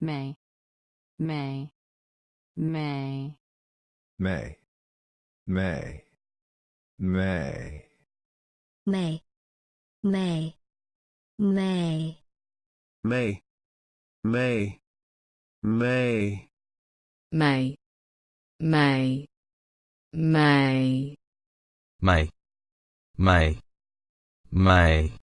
May. May. May. May. May. May. May. May. May. May. May. May. May. May. May. May. May. May.